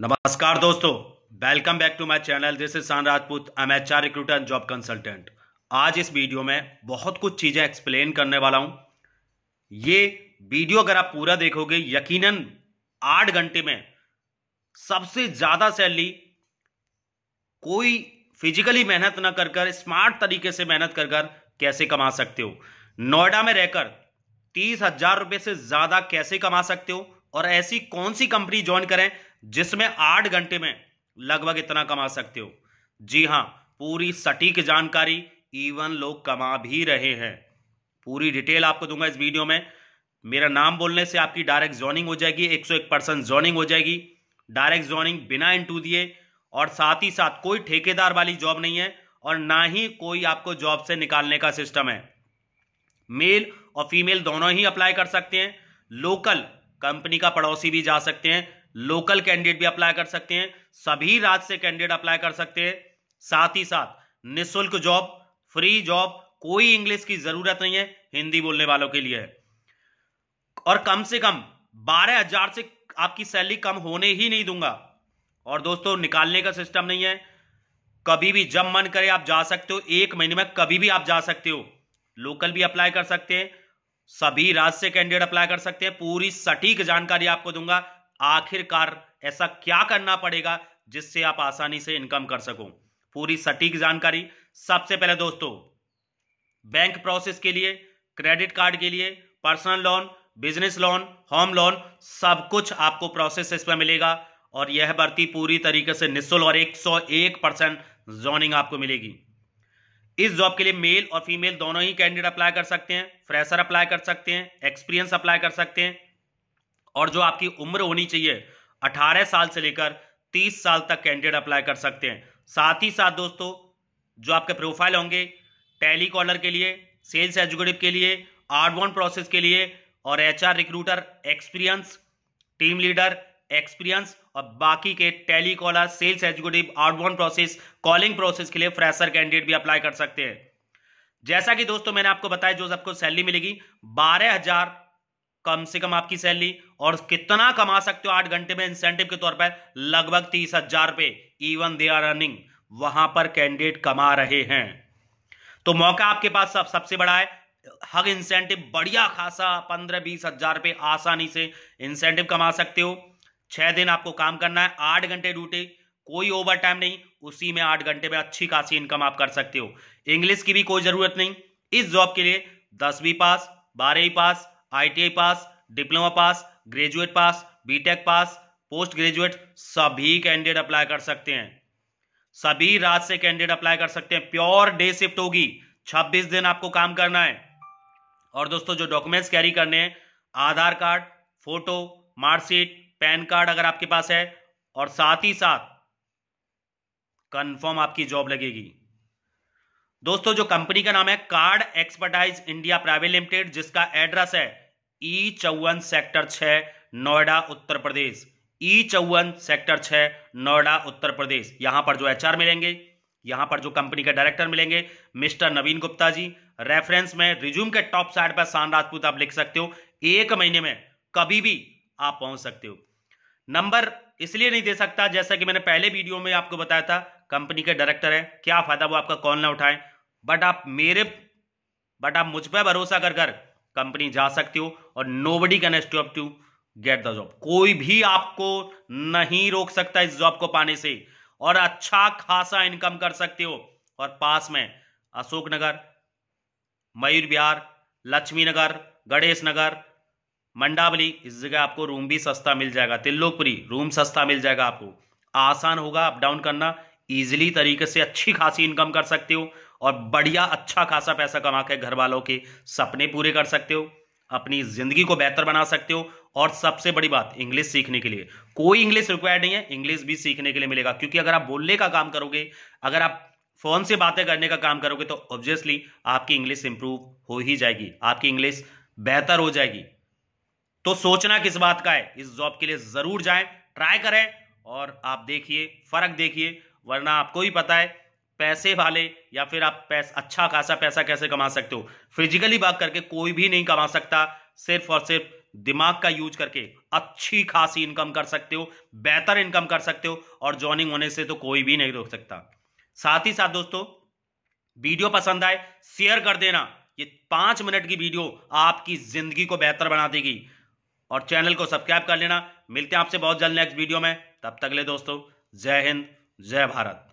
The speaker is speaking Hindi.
नमस्कार दोस्तों welcome back to my channel this is Shaan Rajput am H R recruiter and job consultant आज इस वीडियो में बहुत कुछ चीज़ें एक्सप्लेन करने वाला हूं ये वीडियो अगर आप पूरा देखोगे यकीनन आठ घंटे में सबसे ज़्यादा सैलरी कोई फिजिकली मेहनत ना कर कर स्मार्ट तरीके से मेहनत कर कर कैसे कमा सकते हो नोएडा में रहकर तीस हजार रुपए से ज़्यादा कैसे कमा सकते हो और ऐसी कौन सी कंपनी ज्वाइन करें जिसमें आठ घंटे में लगभग इतना कमा सकते हो जी हाँ पूरी सटीक जानकारी इवन लोग कमा भी रहे हैं पूरी डिटेल आपको दूंगा इस वीडियो में मेरा नाम बोलने से आपकी डायरेक्ट जॉनिंग हो जाएगी 101 परसेंट जॉनिंग हो जाएगी डायरेक्ट जॉनिंग बिना इंटू दिए और साथ ही साथ कोई ठेकेदार वाली जॉब नहीं है और ना ही कोई आपको जॉब से निकालने का सिस्टम है मेल और फीमेल दोनों ही अप्लाई कर सकते हैं लोकल कंपनी का पड़ोसी भी जा सकते हैं लोकल कैंडिडेट भी अप्लाई कर सकते हैं सभी राज्य से कैंडिडेट अप्लाई कर सकते हैं साथ ही साथ निःशुल्क जॉब फ्री जॉब कोई इंग्लिश की जरूरत नहीं है हिंदी बोलने वालों के लिए और कम से कम बारह हजार से आपकी सैलरी कम होने ही नहीं दूंगा और दोस्तों निकालने का सिस्टम नहीं है कभी भी जब मन करे आप जा सकते हो एक महीने में कभी भी आप जा सकते हो लोकल भी अप्लाई कर सकते हैं सभी राज्य से कैंडिडेट अप्लाई कर सकते हैं पूरी सटीक जानकारी आपको दूंगा आखिरकार ऐसा क्या करना पड़ेगा जिससे आप आसानी से इनकम कर सको पूरी सटीक जानकारी सबसे पहले दोस्तों बैंक प्रोसेस के लिए क्रेडिट कार्ड के लिए personal loan business loan home loan सब कुछ आपको प्रोसेस इसमें मिलेगा और यह भर्ती पूरी तरीके से निःशुल्क और 101 परसेंट जोनिंग आपको मिलेगी इस जॉब के लिए मेल और फीमेल दोनों ही कैंडिडेट अप्लाई कर सकते हैं फ्रेशर अप्लाई कर सकते हैं एक्सपीरियंस अप्लाई कर सकते हैं और जो आपकी उम्र होनी चाहिए 18 साल से लेकर 30 साल तक कैंडिडेट अप्लाई कर सकते हैं साथ ही साथ दोस्तों जो आपके प्रोफाइल होंगे टैली कॉलर के लिए सेल्स एजुकेटिव के लिए आर्डवॉन प्रोसेस के लिए और HR recruiter experience team leader experience और बाकी के telecaller sales executive outbound process calling process के लिए फ्रेशर कैंडिडेट भी अप्लाई कर सकते हैं जैसा कि दोस्तों मैंने आपको बताया जो आपको सैलरी मिलेगी बारह हजार कम से कम आपकी सैलरी और कितना कमा सकते हो आठ घंटे में इंसेंटिव के तौर पर लगभग तीस हजार रुपए इवन दे आर अर्निंग वहां पर कैंडिडेट कमा रहे हैं तो मौका आपके पास सब सबसे बड़ा है हग इंसेंटिव बढ़िया खासा पंद्रह बीस हजार रुपए आसानी से इंसेंटिव कमा सकते हो छह दिन आपको काम करना है आठ घंटे ड्यूटी कोई ओवर टाइम नहीं उसी में आठ घंटे में अच्छी खासी इनकम आप कर सकते हो इंग्लिश की भी कोई जरूरत नहीं इस जॉब के लिए दसवीं पास बारहवीं pass ITI pass diploma pass graduate pass BTech pass post graduate सभी कैंडिडेट अप्लाई कर सकते हैं सभी राज्य से कैंडिडेट अप्लाई कर सकते हैं प्योर डे शिफ्ट होगी 26 दिन आपको काम करना है और दोस्तों जो डॉक्यूमेंट्स कैरी करने हैं Aadhaar card photo marksheet PAN card अगर आपके पास है और साथ ही साथ कंफर्म आपकी जॉब लगेगी दोस्तों जो कंपनी का नाम है card expertise India private limited जिसका एड्रेस है ई चौवन सेक्टर छह नोएडा उत्तर प्रदेश ई चौवन सेक्टर छह नोएडा उत्तर प्रदेश यहां पर जो एचआर मिलेंगे यहां पर जो कंपनी के डायरेक्टर मिलेंगे मिस्टर नवीन गुप्ता जी रेफरेंस में रिज्यूम के टॉप साइड पर शान राजपूत आप लिख सकते हो एक महीने में कभी भी आप पहुंच सकते हो नंबर इसलिए नहीं दे सकता जैसा कि मैंने पहले वीडियो में आपको बताया था कंपनी के डायरेक्टर है क्या फ़ायदा वो आपका कॉल ना उठाए बट आप मेरे बट आप मुझ पर भरोसा कर कर कंपनी जा सकते हो और nobody can stop to get the job कोई भी आपको नहीं रोक सकता इस जॉब को पाने से और अच्छा खासा इनकम कर सकते हो और पास में अशोक नगर मयूर बिहार लक्ष्मी नगर गणेश नगर मंडावली इस जगह आपको रूम भी सस्ता मिल जाएगा तिल्लोकपुरी रूम सस्ता मिल जाएगा आपको आसान होगा अप डाउन करना ईजिली तरीके से अच्छी खासी इनकम कर सकते हो और बढ़िया अच्छा खासा पैसा कमा के घर वालों के सपने पूरे कर सकते हो अपनी जिंदगी को बेहतर बना सकते हो और सबसे बड़ी बात इंग्लिश सीखने के लिए कोई इंग्लिश रिक्वायर्ड नहीं है इंग्लिश भी सीखने के लिए मिलेगा क्योंकि अगर आप बोलने का काम करोगे अगर आप फोन से बातें करने का काम करोगे तो ऑब्वियसली आपकी इंग्लिश इंप्रूव हो ही जाएगी आपकी इंग्लिश बेहतर हो जाएगी तो सोचना किस बात का है इस जॉब के लिए जरूर जाए ट्राई करें और आप देखिए फर्क देखिए वरना आपको ही पता है पैसे वाले या फिर आप पैस, अच्छा खासा पैसा कैसे कमा सकते हो फिजिकली बात करके कोई भी नहीं कमा सकता सिर्फ और सिर्फ दिमाग का यूज करके अच्छी खासी इनकम कर सकते हो बेहतर इनकम कर सकते हो और जॉइनिंग होने से तो कोई भी नहीं रोक सकता साथ ही साथ दोस्तों वीडियो पसंद आए शेयर कर देना ये पांच मिनट की वीडियो आपकी जिंदगी को बेहतर बना देगी और चैनल को सब्सक्राइब कर लेना मिलते हैं आपसे बहुत जल्द नेक्स्ट वीडियो में तब तक ले दोस्तों जय हिंद जय भारत